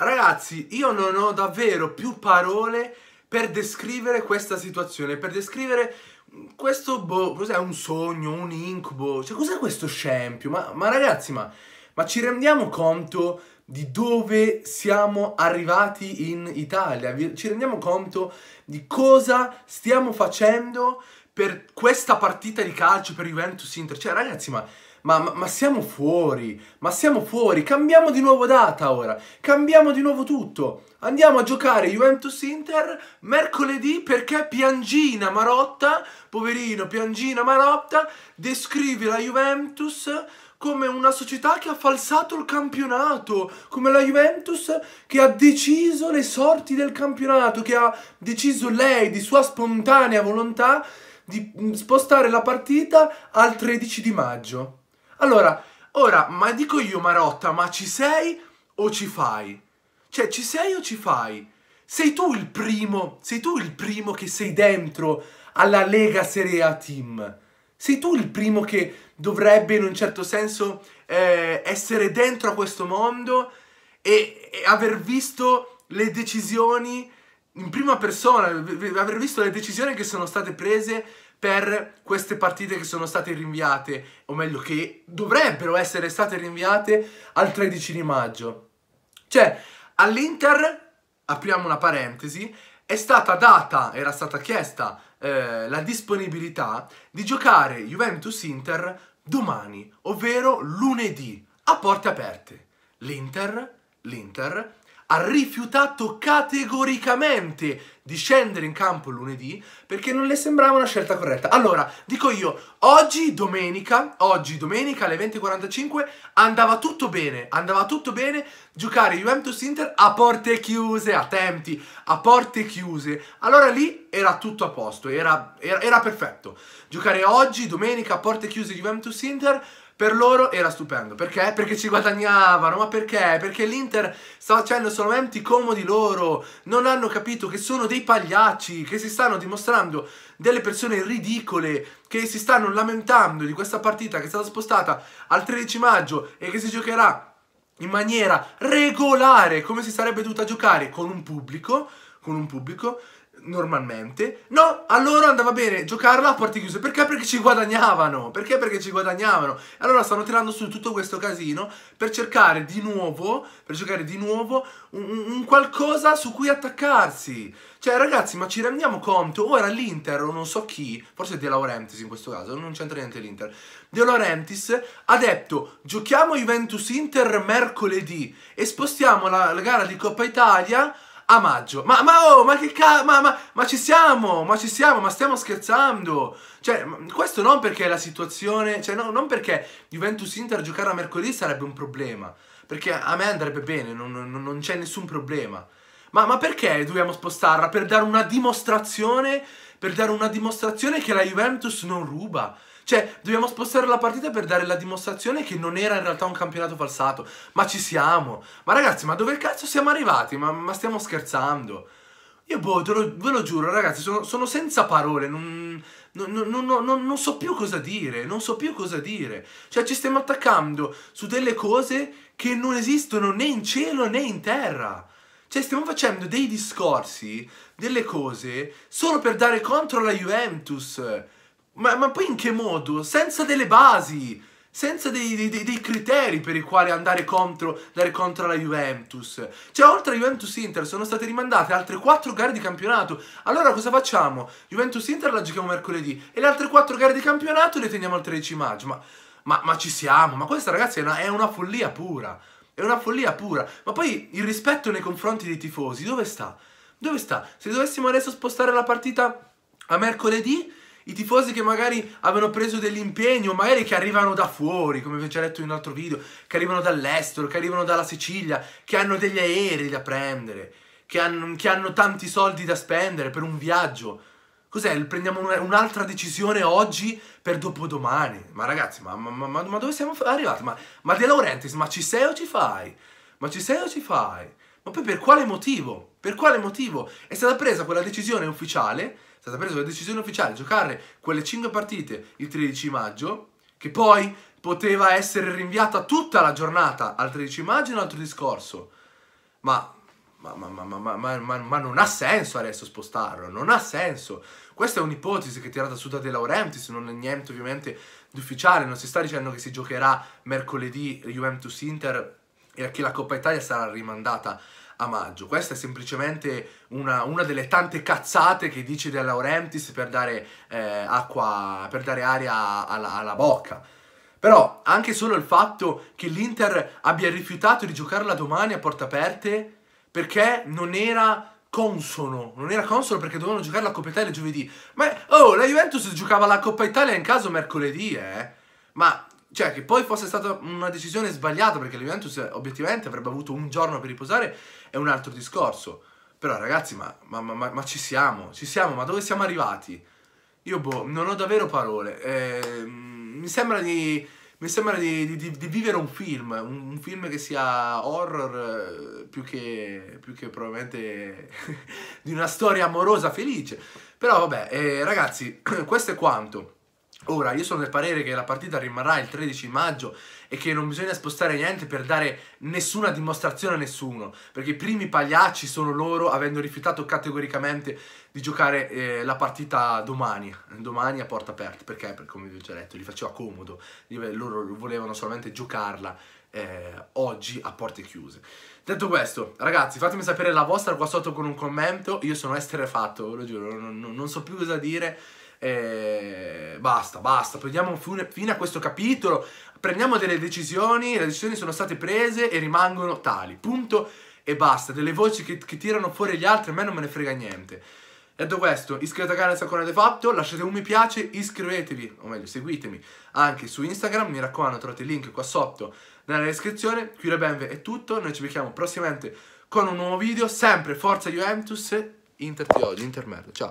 Ragazzi, io non ho davvero più parole per descrivere questa situazione, per descrivere questo, boh, cos'è un sogno, un incubo, cioè cos'è questo scempio? Ma, ma ragazzi, ma, ma ci rendiamo conto di dove siamo arrivati in Italia? Ci rendiamo conto di cosa stiamo facendo per questa partita di calcio, per Juventus Inter? Cioè ragazzi, ma ma, ma, ma, siamo fuori, ma siamo fuori, cambiamo di nuovo data ora, cambiamo di nuovo tutto. Andiamo a giocare Juventus-Inter mercoledì perché Piangina Marotta, poverino Piangina Marotta, descrive la Juventus come una società che ha falsato il campionato, come la Juventus che ha deciso le sorti del campionato, che ha deciso lei di sua spontanea volontà di spostare la partita al 13 di maggio. Allora, ora, ma dico io Marotta, ma ci sei o ci fai? Cioè, ci sei o ci fai? Sei tu il primo, sei tu il primo che sei dentro alla Lega Serie A Team. Sei tu il primo che dovrebbe in un certo senso eh, essere dentro a questo mondo e, e aver visto le decisioni in prima persona, aver visto le decisioni che sono state prese per queste partite che sono state rinviate, o meglio che dovrebbero essere state rinviate al 13 di maggio. Cioè, all'Inter, apriamo una parentesi, è stata data, era stata chiesta eh, la disponibilità di giocare Juventus-Inter domani, ovvero lunedì, a porte aperte. L'Inter, l'Inter ha rifiutato categoricamente di scendere in campo lunedì perché non le sembrava una scelta corretta. Allora, dico io, oggi domenica, oggi domenica alle 20.45 andava tutto bene, andava tutto bene giocare Juventus-Inter a porte chiuse, attenti, a porte chiuse. Allora lì era tutto a posto, era, era, era perfetto. Giocare oggi, domenica, a porte chiuse Juventus-Inter per loro era stupendo. Perché? Perché ci guadagnavano. Ma perché? Perché l'Inter sta facendo solamente i comodi loro. Non hanno capito che sono dei pagliacci, che si stanno dimostrando delle persone ridicole, che si stanno lamentando di questa partita che è stata spostata al 13 maggio e che si giocherà in maniera regolare, come si sarebbe dovuta giocare con un pubblico, con un pubblico normalmente. No, allora andava bene giocarla a porte chiuse. Perché? Perché ci guadagnavano. Perché? Perché ci guadagnavano. E Allora stanno tirando su tutto questo casino per cercare di nuovo, per giocare di nuovo un, un qualcosa su cui attaccarsi. Cioè, ragazzi, ma ci rendiamo conto? Ora l'Inter, o non so chi, forse De Laurentiis in questo caso, non c'entra niente l'Inter. De Laurentiis ha detto, giochiamo Juventus-Inter mercoledì e spostiamo la, la gara di Coppa Italia a maggio. Ma, ma oh, ma che cazzo, ma, ma, ma, ci siamo, ma ci siamo, ma stiamo scherzando. Cioè, questo non perché la situazione, cioè no, non perché Juventus-Inter giocare a mercoledì sarebbe un problema. Perché a me andrebbe bene, non, non, non c'è nessun problema. Ma, ma perché dobbiamo spostarla? Per dare una dimostrazione, per dare una dimostrazione che la Juventus non ruba. Cioè, dobbiamo spostare la partita per dare la dimostrazione che non era in realtà un campionato falsato. Ma ci siamo. Ma ragazzi, ma dove cazzo siamo arrivati? Ma, ma stiamo scherzando. Io boh, lo, ve lo giuro, ragazzi, sono, sono senza parole, non, non, non, non, so più cosa dire, non so più cosa dire. Cioè, ci stiamo attaccando su delle cose che non esistono né in cielo né in terra. Cioè, stiamo facendo dei discorsi, delle cose, solo per dare contro alla Juventus. Ma, ma poi in che modo? Senza delle basi, senza dei, dei, dei criteri per i quali andare contro, contro, la Juventus. Cioè, oltre a Juventus-Inter sono state rimandate altre quattro gare di campionato. Allora cosa facciamo? Juventus-Inter la giochiamo mercoledì e le altre quattro gare di campionato le teniamo al 13 maggio. Ma, ma, ma ci siamo, ma questa ragazzi è una, è una follia pura. È una follia pura. Ma poi il rispetto nei confronti dei tifosi, dove sta? Dove sta? Se dovessimo adesso spostare la partita a mercoledì, i tifosi che magari avevano preso dell'impegno, magari che arrivano da fuori, come vi ho già detto in un altro video, che arrivano dall'estero, che arrivano dalla Sicilia, che hanno degli aerei da prendere, che hanno, che hanno tanti soldi da spendere per un viaggio. Cos'è? Prendiamo un'altra decisione oggi per dopodomani. Ma ragazzi, ma, ma, ma, ma dove siamo arrivati? Ma, ma De Laurentiis, ma ci sei o ci fai? Ma ci sei o ci fai? Ma poi per quale motivo? Per quale motivo è stata presa quella decisione ufficiale? È stata presa quella decisione ufficiale di giocare quelle 5 partite il 13 maggio, che poi poteva essere rinviata tutta la giornata al 13 maggio, un altro discorso. Ma ma, ma, ma, ma, non ha senso adesso spostarlo, non ha senso. Questa è un'ipotesi che è tirata su da De Laurentiis, non è niente ovviamente di ufficiale, non si sta dicendo che si giocherà mercoledì Juventus-Inter e che la Coppa Italia sarà rimandata a maggio. Questa è semplicemente una, una delle tante cazzate che dice De Laurentiis per dare eh, acqua, per dare aria alla, alla bocca. Però anche solo il fatto che l'Inter abbia rifiutato di giocarla domani a porta aperte perché non era consono, non era consono perché dovevano giocare la Coppa Italia giovedì. Ma oh, la Juventus giocava la Coppa Italia in caso mercoledì, eh. Ma cioè che poi fosse stata una decisione sbagliata perché la Juventus obiettivamente avrebbe avuto un giorno per riposare è un altro discorso. Però ragazzi, ma, ma, ma, ma ci siamo, ci siamo, ma dove siamo arrivati? Io boh, non ho davvero parole. Eh, mi sembra di... Mi sembra di, di, di vivere un film, un, un, film che sia horror eh, più, che, più che, probabilmente di una storia amorosa felice. Però vabbè, eh, ragazzi, questo è quanto. Ora, io sono del parere che la partita rimarrà il 13 maggio e che non bisogna spostare niente per dare nessuna dimostrazione a nessuno, perché i primi pagliacci sono loro, avendo rifiutato categoricamente di giocare eh, la partita domani, domani a porta aperta, perché, come vi ho già detto, gli faceva comodo, loro volevano solamente giocarla eh, oggi a porte chiuse. Detto questo, ragazzi, fatemi sapere la vostra qua sotto con un commento, io sono esterefatto, ve lo giuro, non, non so più cosa dire, e eh, basta, basta, prendiamo fine a questo capitolo, prendiamo delle decisioni, le decisioni sono state prese e rimangono tali, punto e basta. Delle voci che, che tirano fuori gli altri a me non me ne frega niente. Detto questo, iscrivetevi al canale se ancora l'avete fatto, lasciate un mi piace, iscrivetevi, o meglio, seguitemi anche su Instagram, mi raccomando, trovate il link qua sotto nella descrizione. Qui da Benve è tutto, noi ci vediamo prossimamente con un nuovo video, sempre Forza Juventus, Inter ti odio, Inter merda, ciao!